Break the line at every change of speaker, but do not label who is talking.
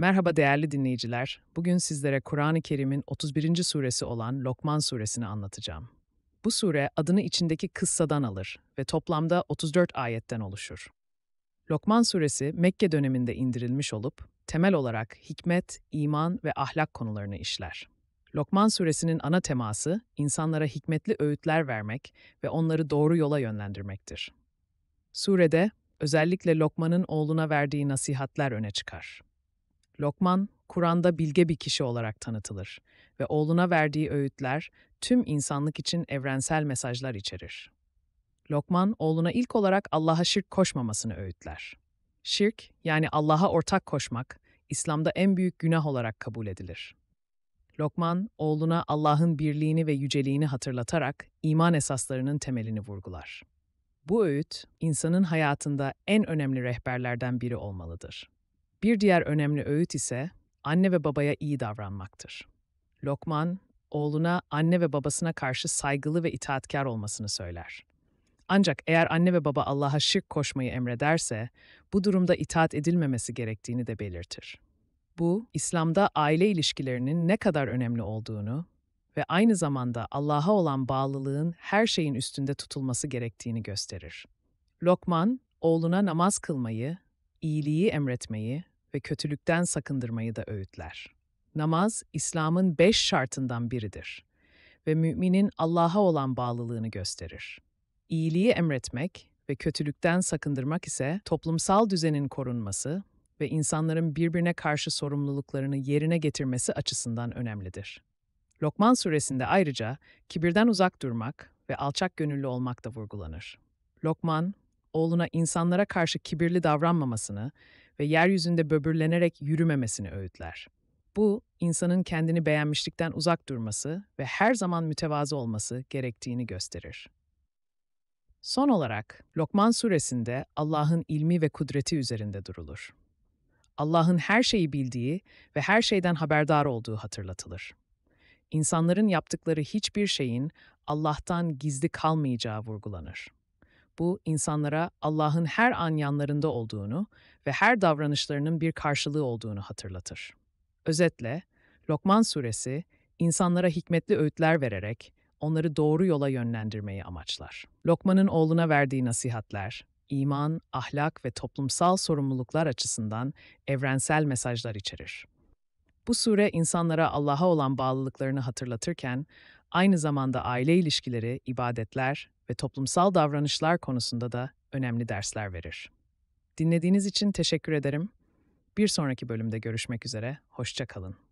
Merhaba değerli dinleyiciler. Bugün sizlere Kur'an-ı Kerim'in 31. suresi olan Lokman suresini anlatacağım. Bu sure adını içindeki kıssadan alır ve toplamda 34 ayetten oluşur. Lokman suresi Mekke döneminde indirilmiş olup temel olarak hikmet, iman ve ahlak konularını işler. Lokman suresinin ana teması insanlara hikmetli öğütler vermek ve onları doğru yola yönlendirmektir. Surede özellikle Lokman'ın oğluna verdiği nasihatler öne çıkar. Lokman, Kur'an'da bilge bir kişi olarak tanıtılır ve oğluna verdiği öğütler tüm insanlık için evrensel mesajlar içerir. Lokman, oğluna ilk olarak Allah'a şirk koşmamasını öğütler. Şirk, yani Allah'a ortak koşmak, İslam'da en büyük günah olarak kabul edilir. Lokman, oğluna Allah'ın birliğini ve yüceliğini hatırlatarak iman esaslarının temelini vurgular. Bu öğüt, insanın hayatında en önemli rehberlerden biri olmalıdır. Bir diğer önemli öğüt ise anne ve babaya iyi davranmaktır. Lokman, oğluna anne ve babasına karşı saygılı ve itaatkar olmasını söyler. Ancak eğer anne ve baba Allah'a şirk koşmayı emrederse, bu durumda itaat edilmemesi gerektiğini de belirtir. Bu, İslam'da aile ilişkilerinin ne kadar önemli olduğunu ve aynı zamanda Allah'a olan bağlılığın her şeyin üstünde tutulması gerektiğini gösterir. Lokman, oğluna namaz kılmayı, iyiliği emretmeyi ve kötülükten sakındırmayı da öğütler. Namaz, İslam'ın beş şartından biridir ve müminin Allah'a olan bağlılığını gösterir. İyiliği emretmek ve kötülükten sakındırmak ise toplumsal düzenin korunması ve insanların birbirine karşı sorumluluklarını yerine getirmesi açısından önemlidir. Lokman suresinde ayrıca kibirden uzak durmak ve alçak gönüllü olmak da vurgulanır. Lokman, oğluna insanlara karşı kibirli davranmamasını ve yeryüzünde böbürlenerek yürümemesini öğütler. Bu, insanın kendini beğenmişlikten uzak durması ve her zaman mütevazı olması gerektiğini gösterir. Son olarak Lokman suresinde Allah'ın ilmi ve kudreti üzerinde durulur. Allah'ın her şeyi bildiği ve her şeyden haberdar olduğu hatırlatılır. İnsanların yaptıkları hiçbir şeyin Allah'tan gizli kalmayacağı vurgulanır bu insanlara Allah'ın her an yanlarında olduğunu ve her davranışlarının bir karşılığı olduğunu hatırlatır. Özetle, Lokman suresi insanlara hikmetli öğütler vererek onları doğru yola yönlendirmeyi amaçlar. Lokman'ın oğluna verdiği nasihatler, iman, ahlak ve toplumsal sorumluluklar açısından evrensel mesajlar içerir. Bu sure insanlara Allah'a olan bağlılıklarını hatırlatırken, aynı zamanda aile ilişkileri, ibadetler ve toplumsal davranışlar konusunda da önemli dersler verir. Dinlediğiniz için teşekkür ederim. Bir sonraki bölümde görüşmek üzere, hoşça kalın.